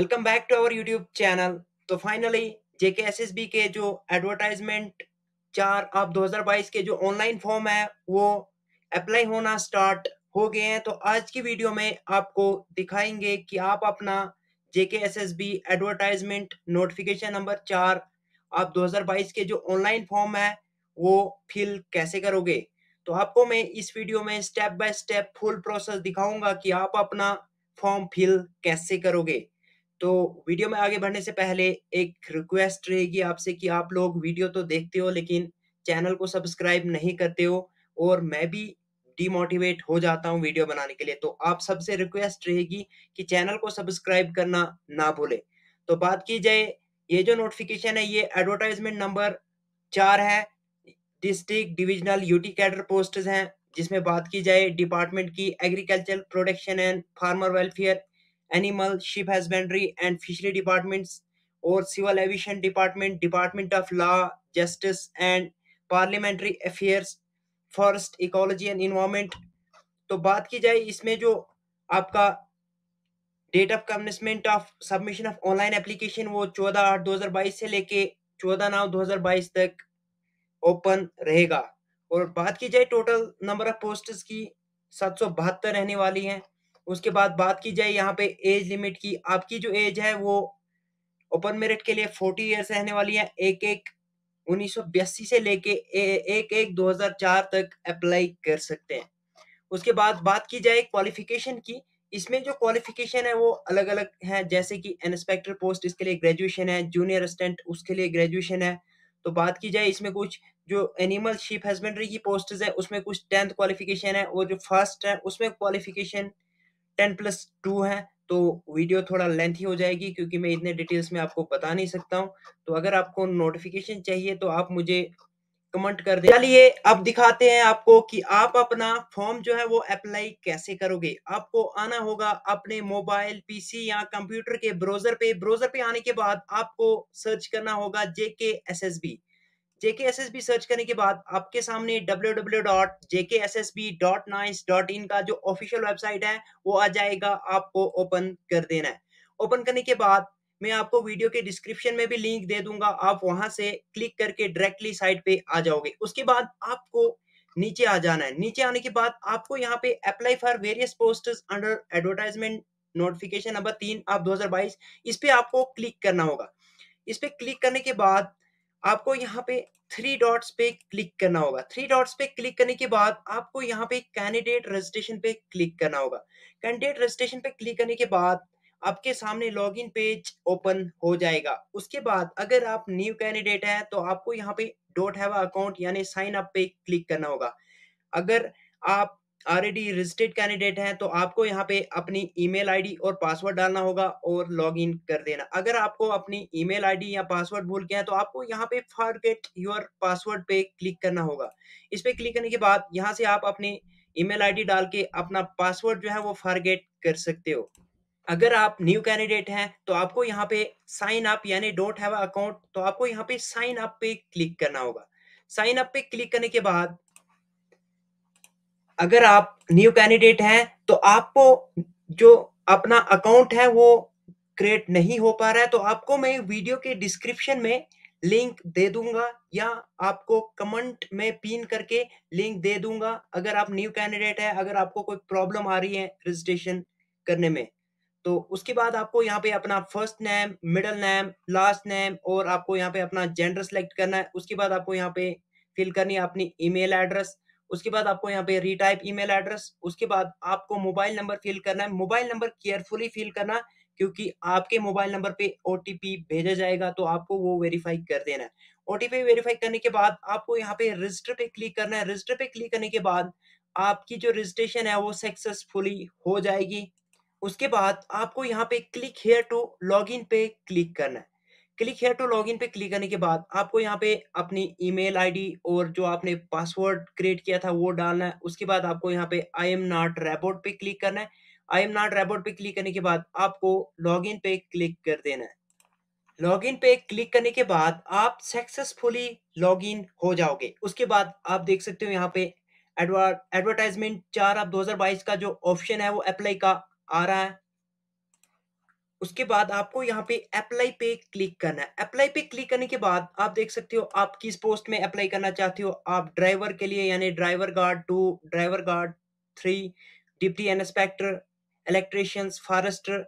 welcome back to our YouTube channel तो finally JK SSB के जो एडवर्टाइजमेंट चार आप 2022 के जो ऑनलाइन फॉर्म है वो अप्लाई होना स्टार्ट हो गए हैं तो आज की वीडियो में आपको दिखाएंगे कि आप अपना JK SSB advertisement notification number चार आप 2022 के जो ऑनलाइन फॉर्म है वो फिल कैसे करोगे तो आपको मैं इस वीडियो में step by step full process दिखाऊंगा कि आप अपना फॉर्म फिल कैसे करोगे तो वीडियो में आगे बढ़ने से पहले एक रिक्वेस्ट रहेगी आपसे कि आप लोग वीडियो तो देखते हो लेकिन चैनल को सब्सक्राइब नहीं करते हो और मैं भी डीमोटिवेट हो जाता हूँ वीडियो बनाने के लिए तो आप सबसे रिक्वेस्ट रहेगी कि चैनल को सब्सक्राइब करना ना भूले तो बात की जाए ये जो नोटिफिकेशन है ये एडवर्टाइजमेंट नंबर चार है district divisional UT cadre post हैं जिसमें बात की जाए डिपार्टमेंट की agriculture production and farmer welfare animal sheep husbandry and fishery departments और civil aviation department department of law justice and parliamentary affair forest ecology and environment तो बात की जाए इसमें जो आपका date of commencement of submission of online application वो चौदह आठ दो हज़ार बाईस से लेके चौदह नौ दो हज़ार बाईस तक ओपन रहेगा और बात की जाए टोटल नंबर ऑफ पोस्ट की सात सौ बहत्तर रहने वाली हैं उसके बाद बात की जाए यहाँ पे एज लिमिट की आपकी जो एज है वो ओपन मेरिट के लिए फोर्टी ईयर्स रहने वाली है एक एक उन्नीस से लेके एक एक 2004 तक अप्लाई कर सकते हैं उसके बाद बात की जाए क्वालिफिकेशन की इसमें जो क्वालिफिकेशन है वो अलग अलग है जैसे कि इंस्पेक्टर पोस्ट इसके लिए ग्रेजुएशन है जूनियर असिस्टेंट उसके लिए ग्रेजुएशन है तो बात की जाए इसमें कुछ जो एनिमल शीप हस्बेंड्री की पोस्ट है उसमें कुछ टेंथ क्वालिफिकेशन है और जो फर्स्ट है उसमें क्वालिफिकेशन टेन प्लस टू है तो वीडियो थोड़ा लेंथ ही हो जाएगी क्योंकि मैं इतने डिटेल्स में आपको बता नहीं सकता हूँ तो अगर आपको नोटिफिकेशन चाहिए तो आप मुझे कमेंट कर दे चलिए अब दिखाते हैं आपको कि आप अपना फॉर्म जो है वो अप्लाई कैसे करोगे आपको आना होगा अपने मोबाइल पीसी या कंप्यूटर के ब्राउजर पे ब्राउजर पे आने के बाद आपको सर्च करना होगा JK B JK S S B search करने के बाद आपके सामने इन का जो ऑफिशियल वेबसाइट है वो आ जाएगा आपको ओपन कर देना है ओपन करने के बाद मैं आपको वीडियो के डिस्क्रिप्शन में भी लिंक दे दूंगा आप वहां से क्लिक करके डायरेक्टली साइट पे आ जाओगे उसके बाद आपको नीचे आ जाना है नीचे आने के बाद आपको यहाँ पे apply for various post under advertisement notification number तीन आप दो हजार बाईस इस पे आपको क्लिक करना होगा इस पे क्लिक करने के बाद आपको यहाँ पे थ्री डॉट्स पे क्लिक करना होगा थ्री डॉट्स पे क्लिक करने के बाद आपको यहाँ पे कैंडिडेट रजिस्ट्रेशन पे क्लिक करना होगा कैंडिडेट रजिस्ट्रेशन पे क्लिक करने के बाद आपके सामने लॉगिन पेज ओपन हो जाएगा उसके बाद अगर आप न्यू कैंडिडेट है तो आपको यहाँ पे डोट हैव अकाउंट यानी साइन अप पे क्लिक करना होगा अगर आप ऑलरेडी रजिस्टर्ड कैंडिडेट हैं तो आपको यहाँ पे अपनी ईमेल आईडी और पासवर्ड डालना होगा और लॉगिन कर देना अगर आपको अपनी ईमेल आईडी या पासवर्ड भूल गया है तो आपको यहाँ पे फॉरगेट योर पासवर्ड पे क्लिक करना होगा इस पे क्लिक करने के बाद यहाँ से आप अपनी ईमेल आईडी डाल के अपना पासवर्ड जो है वो फॉरगेट कर सकते हो अगर आप न्यू कैंडिडेट हैं तो आपको यहाँ पे साइन अप यानी डोंट हैव अकाउंट तो आपको यहाँ पे साइन अप पे क्लिक करना होगा साइन अप पे क्लिक करने के बाद अगर आप न्यू कैंडिडेट हैं तो आपको जो अपना अकाउंट है वो क्रिएट नहीं हो पा रहा है तो आपको मैं वीडियो के डिस्क्रिप्शन में लिंक दे दूंगा या आपको कमेंट में पिन करके लिंक दे दूंगा अगर आप न्यू कैंडिडेट है अगर आपको कोई प्रॉब्लम आ रही है रजिस्ट्रेशन करने में तो उसके बाद आपको यहाँ पे अपना first name middle name last name और आपको यहाँ पे अपना जेंडर सेलेक्ट करना है उसके बाद आपको यहाँ पे फिल करनी है अपनी ईमेल एड्रेस उसके बाद आपको यहाँ पे रीटाइप ईमेल एड्रेस उसके बाद आपको मोबाइल नंबर फिल करना है मोबाइल नंबर केयरफुली फिल करना क्योंकि आपके मोबाइल नंबर पे ओ भेजा जाएगा तो आपको वो वेरीफाई कर देना है ओ वेरीफाई करने के बाद आपको यहाँ पे रजिस्टर पे क्लिक करना है रजिस्टर पे क्लिक करने के बाद आपकी जो रजिस्ट्रेशन है वो सक्सेसफुली हो जाएगी उसके बाद आपको यहाँ पे क्लिक हेयर टू लॉग पे क्लिक करना है क्लिक हेयर टू इन पे क्लिक करने के बाद आपको यहाँ पे अपनी ईमेल आईडी और जो आपने पासवर्ड क्रिएट किया था वो डालना है उसके बाद आपको यहाँ पे आई एम नॉट रेबोट पे क्लिक करना है आई एम नॉट रेबोट पे क्लिक करने के बाद आपको इन पे क्लिक कर देना है लॉगिन पे क्लिक करने के बाद आप सक्सेसफुली लॉगिन हो जाओगे उसके बाद आप देख सकते हो यहाँ पे एडवर्टाइजमेंट चार आप 2022 का जो ऑप्शन है वो अप्लाई का आ रहा है उसके बाद आपको यहाँ पे अप्लाई पे क्लिक करना है अप्लाई पे क्लिक करने के बाद आप देख सकते हो आप किस पोस्ट में अप्लाई करना चाहते हो आप ड्राइवर के लिए यानी driver guard two driver guard three deputy inspector electricians forester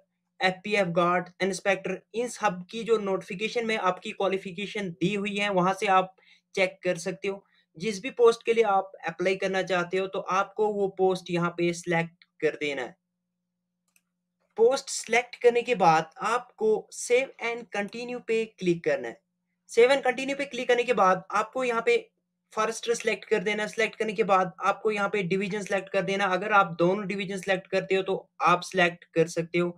F guard inspector इन सब की जो नोटिफिकेशन में आपकी क्वालिफिकेशन दी हुई है वहां से आप चेक कर सकते हो जिस भी पोस्ट के लिए आप अप्लाई करना चाहते हो तो आपको वो पोस्ट यहाँ पे सिलेक्ट कर देना है पोस्ट सेलेक्ट करने के बाद आपको सेव एंड कंटिन्यू पे क्लिक करना है सेव एंड कंटिन्यू पे क्लिक करने के बाद आपको यहाँ पे फर्स्ट सेलेक्ट कर देना सेलेक्ट करने के बाद आपको यहाँ पे डिवीजन सेलेक्ट कर देना अगर आप दोनों डिवीजन सेलेक्ट करते हो तो आप सेलेक्ट कर सकते हो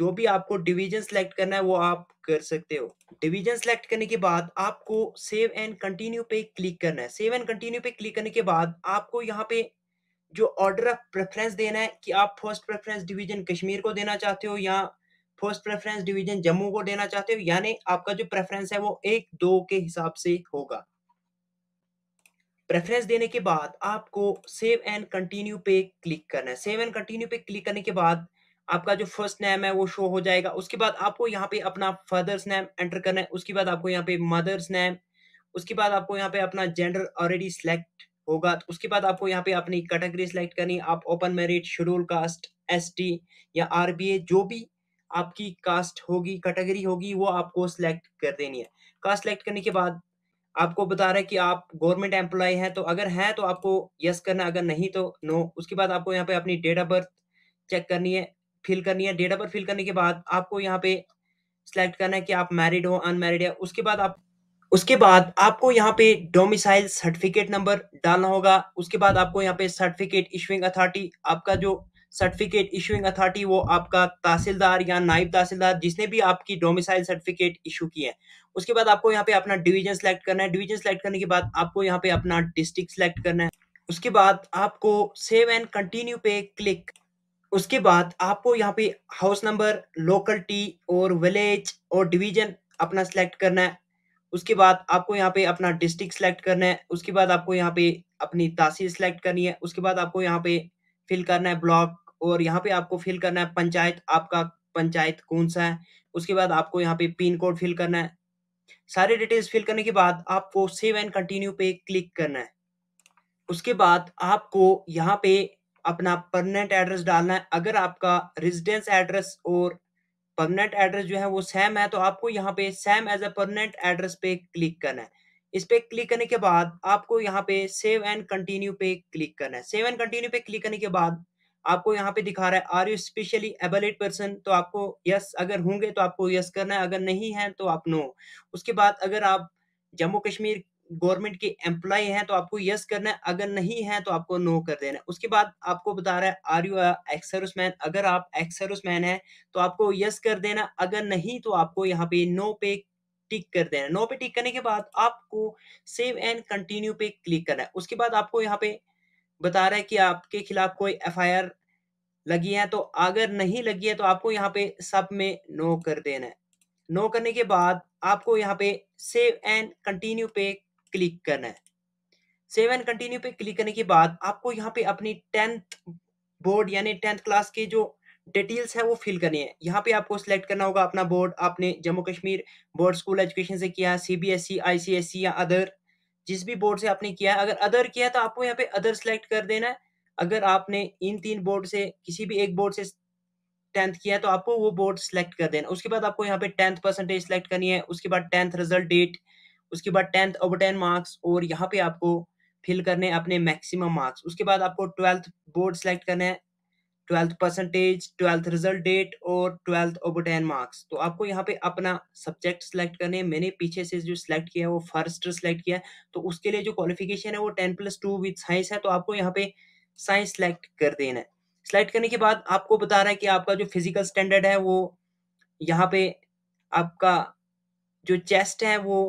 जो भी आपको डिवीजन सेलेक्ट करना है वो आप कर सकते हो डिवीजन सेलेक्ट करने के बाद आपको सेव एंड कंटिन्यू पे क्लिक करना है सेव एंड कंटिन्यू पे क्लिक करने के बाद आपको यहाँ पे जो ऑर्डर ऑफ प्रेफरेंस देना है कि आप फर्स्ट प्रेफरेंस डिवीजन कश्मीर को देना चाहते हो या फर्स्ट प्रेफरेंस डिवीजन जम्मू को देना चाहते हो यानी आपका जो प्रेफरेंस है वो एक दो के हिसाब से होगा प्रेफरेंस देने के बाद आपको सेव एंड कंटिन्यू पे क्लिक करना है सेव एंड कंटिन्यू पे क्लिक करने के बाद आपका जो फर्स्ट नेम है वो शो हो जाएगा उसके बाद आपको यहाँ पे अपना फादर्स नेम एंटर करना है उसके बाद आपको यहाँ पे मदर्स नेम उसके बाद आपको यहाँ पे अपना जेंडर ऑलरेडी सिलेक्ट होगा तो उसके बाद आपको यहाँ पे अपनी कैटेगरी सिलेक्ट करनी आप open merit schedule caste S या आर जो भी आपकी कास्ट होगी कैटेगरी होगी वो आपको सिलेक्ट कर देनी है कास्ट सिलेक्ट करने के बाद आपको बता रहा है कि आप गवर्नमेंट एम्प्लॉय हैं तो अगर हैं तो आपको यस करना अगर नहीं तो नो उसके बाद आपको यहाँ पे अपनी डेट ऑफ बर्थ चेक करनी है फिल करनी है डेट ऑफ बर्थ फिल करने के बाद आपको यहाँ पे सिलेक्ट करना है कि आप मैरिड हो अनमैरिड है उसके बाद आप उसके बाद आपको यहाँ पे डोमिसाइल सर्टिफिकेट नंबर डालना होगा उसके बाद आपको यहाँ पे सर्टिफिकेट इशुइंग अथॉरिटी आपका जो सर्टिफिकेट इशुइंग अथॉरिटी वो आपका तहसीलदार या नायब तहसीलदार जिसने भी आपकी डोमिसाइल सर्टिफिकेट इशू की है उसके बाद आपको यहाँ पे अपना डिवीजन सेलेक्ट करना है डिवीजन सेलेक्ट करने के बाद आपको यहाँ पे अपना डिस्ट्रिक्ट सेलेक्ट करना है उसके बाद आपको सेव एंड कंटिन्यू पे क्लिक उसके बाद आपको यहाँ पे हाउस नंबर लोकल टी और विलेज और डिवीजन अपना सेलेक्ट करना है उसके बाद आपको यहाँ पे अपना डिस्ट्रिक्ट सिलेक्ट करना है उसके बाद आपको यहाँ पे अपनी तहसील सिलेक्ट करनी है उसके बाद आपको यहाँ पे फिल करना है ब्लॉक और यहाँ पे आपको फिल करना है पंचायत आपका पंचायत कौन सा है उसके बाद आपको यहाँ पे पिन कोड फिल करना है सारे डिटेल्स फिल करने के बाद आपको सेव एंड कंटिन्यू पे क्लिक करना है उसके बाद आपको यहाँ पे अपना परमानेंट एड्रेस डालना है अगर आपका रेजिडेंस एड्रेस और परमानेंट एड्रेस जो है वो सेम है तो आपको यहाँ पे same as a permanent address पे क्लिक करना है इस पे क्लिक करने के बाद आपको यहाँ पे सेव एंड कंटिन्यू पे क्लिक करना है सेव एंड कंटिन्यू पे क्लिक करने के बाद आपको यहाँ पे दिखा रहा है are you specially abled person तो आपको यस अगर होंगे तो आपको यस करना है अगर नहीं है तो आप नो उसके बाद अगर आप जम्मू कश्मीर गवर्नमेंट के एम्प्लॉय हैं तो आपको यस करना है अगर नहीं है तो आपको नो कर देना है उसके बाद आपको बता रहा है आर यू एक्स मैन अगर आप एक्स मैन है तो आपको यस कर देना अगर नहीं तो आपको यहाँ पे नो पे टिक कर देना नो पे टिक करने के बाद आपको सेव एंड कंटिन्यू पे क्लिक करना है उसके बाद आपको यहाँ पे बता रहा है कि आपके खिलाफ कोई एफ लगी है तो अगर नहीं लगी है तो आपको यहाँ पे सब में नो कर देना है नो करने के बाद आपको यहाँ पे सेव एंड कंटिन्यू पे क्लिक करना है सेव एंड कंटिन्यू पे क्लिक करने के बाद आपको यहाँ पे अपनी टेंथ बोर्ड यानी टेंथ क्लास के जो डिटेल्स है वो फिल करनी है यहाँ पे आपको सिलेक्ट करना होगा अपना बोर्ड आपने Jammu Kashmir board school education से किया C B S C C S या अदर जिस भी बोर्ड से आपने किया अगर अदर किया तो आपको यहाँ पे अदर सेलेक्ट कर देना है अगर आपने इन तीन बोर्ड से किसी भी एक बोर्ड से टेंथ किया है तो आपको वो बोर्ड सेलेक्ट कर देना उसके बाद आपको यहाँ पे टेंथ परसेंटेज सेलेक्ट करनी है उसके बाद टेंथ रिजल्ट डेट उसके बाद टेंथ ओवर टेन मार्क्स और यहाँ पे आपको फिल करने अपने मैक्सिमम मार्क्स उसके बाद आपको ट्वेल्थ बोर्ड सेलेक्ट करना है twelfth percentage twelfth result date और ट्वेल्थ ओवर टेन मार्क्स तो आपको यहाँ पे अपना सब्जेक्ट सेलेक्ट करने मैंने पीछे से जो सिलेक्ट किया है वो फर्स्ट सेलेक्ट किया है तो उसके लिए जो क्वालिफिकेशन है वो ten plus two with science है तो आपको यहाँ पे साइंस सेलेक्ट कर देना है सेलेक्ट करने के बाद आपको बता रहा है कि आपका जो फिजिकल स्टैंडर्ड है वो यहाँ पे आपका जो चेस्ट है वो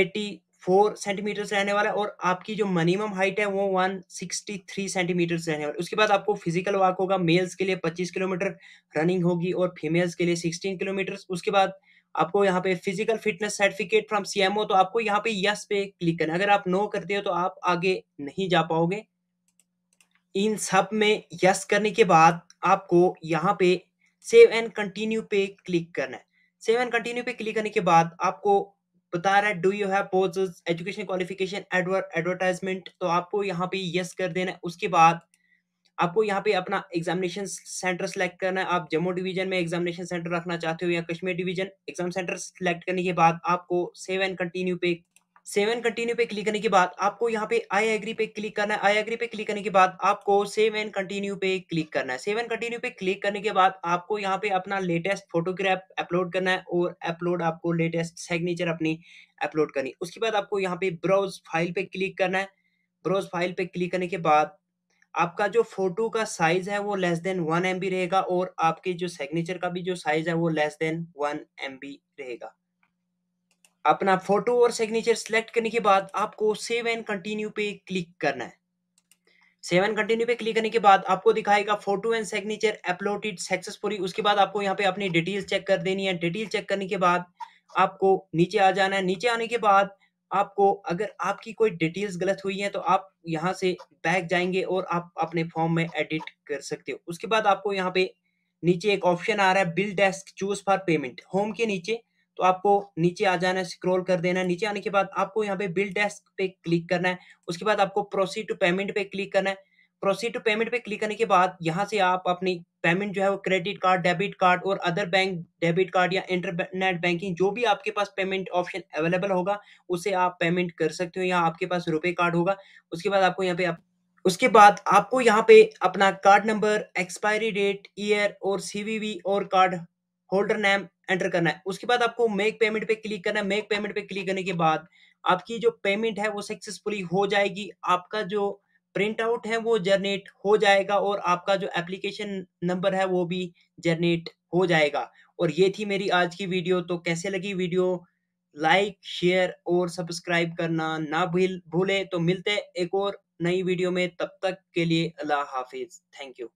एट्टी फोर सेंटीमीटर्स रहने वाला है और आपकी जो मिनिमम हाइट है वो वन सिक्सटी थ्री सेंटीमीटर्स रहने वाला उसके बाद आपको फिजिकल वॉक होगा मेल्स के लिए पच्चीस किलोमीटर रनिंग होगी और फीमेल्स के लिए सिक्सटीन किलोमीटर उसके बाद आपको यहाँ पे physical fitness certificate from CMO तो आपको यहाँ पे यस पे क्लिक करना अगर आप नो करते हो तो आप आगे नहीं जा पाओगे इन सब में यस करने के बाद आपको यहाँ पे सेव एंड कंटिन्यू पे क्लिक करना है सेव एंड कंटिन्यू पे क्लिक करने के बाद आपको बता रहा है do you have possess education qualification advertisement तो आपको यहाँ पे यस कर देना है उसके बाद आपको यहाँ पे अपना एग्जामिनेशन सेंटर सेलेक्ट करना है आप जम्मू डिवीजन में एग्जामिनेशन सेंटर रखना चाहते हो या Kashmir division exam centre select करने के बाद आपको सेव एंड कंटिन्यू पे सेवन कंटिन्यू पे क्लिक करने के बाद आपको यहाँ पे आई एग्री पे क्लिक करना है आई एग्री पे क्लिक करने के बाद आपको सेव एंड कंटिन्यू पे क्लिक करना है सेवन कंटिन्यू पे क्लिक करने के बाद आपको यहाँ पे अपना लेटेस्ट फोटोग्राफ अपलोड करना है और अपलोड आपको लेटेस्ट सिग्नेचर अपनी अपलोड करनी उसके बाद आपको यहाँ पे ब्राउज फाइल पे क्लिक करना है ब्राउज फाइल पे क्लिक करने के बाद आपका जो फोटो का साइज है वो लेस देन वन एम रहेगा और आपके जो सिग्नेचर का भी जो साइज है वो लेस देन वन एम रहेगा अपना फोटो और सिग्नेचर सेलेक्ट करने के बाद आपको सेव एंड कंटिन्यू पे क्लिक करना है सेव एंड कंटिन्यू पे क्लिक करने के बाद आपको दिखाएगा photo and signature uploaded successfully उसके बाद आपको यहाँ पे अपनी डिटेल चेक कर देनी है डिटेल चेक करने के बाद आपको नीचे आ जाना है नीचे आने के बाद आपको अगर आपकी कोई डिटेल्स गलत हुई है तो आप यहाँ से बैक जाएंगे और आप अपने फॉर्म में एडिट कर सकते हो उसके बाद आपको यहाँ पे नीचे एक ऑप्शन आ रहा है BillDesk choose for payment home के नीचे तो आपको नीचे आ जाना है स्क्रॉल कर देना है नीचे आने के बाद आपको यहाँ पे बिल डेस्क पे क्लिक करना है उसके बाद आपको प्रोसीड टू पेमेंट पे क्लिक करना है प्रोसीड टू पेमेंट पे क्लिक करने के बाद यहाँ से आप अपनी पेमेंट जो है वो क्रेडिट कार्ड डेबिट कार्ड और अदर बैंक डेबिट कार्ड या इंटरनेट बैंकिंग जो भी आपके पास पेमेंट ऑप्शन अवेलेबल होगा उसे आप पेमेंट कर सकते हो या आपके पास रुपए कार्ड होगा उसके बाद आपको यहाँ पे आप उसके बाद आपको यहाँ पे अपना card number expiry date year और सीवीवी और कार्ड होल्डर नेम एंटर करना है उसके बाद आपको मेक पेमेंट पे क्लिक करना है मेक पेमेंट पे क्लिक करने के बाद आपकी जो पेमेंट है वो सक्सेसफुली हो जाएगी आपका जो प्रिंट आउट है वो जनरेट हो जाएगा और आपका जो एप्लीकेशन नंबर है वो भी जनरेट हो जाएगा और ये थी मेरी आज की वीडियो तो कैसे लगी वीडियो लाइक शेयर और सब्सक्राइब करना ना भूल भूले तो मिलते एक और नई वीडियो में तब तक के लिए अल्लाह हाफिज थैंक यू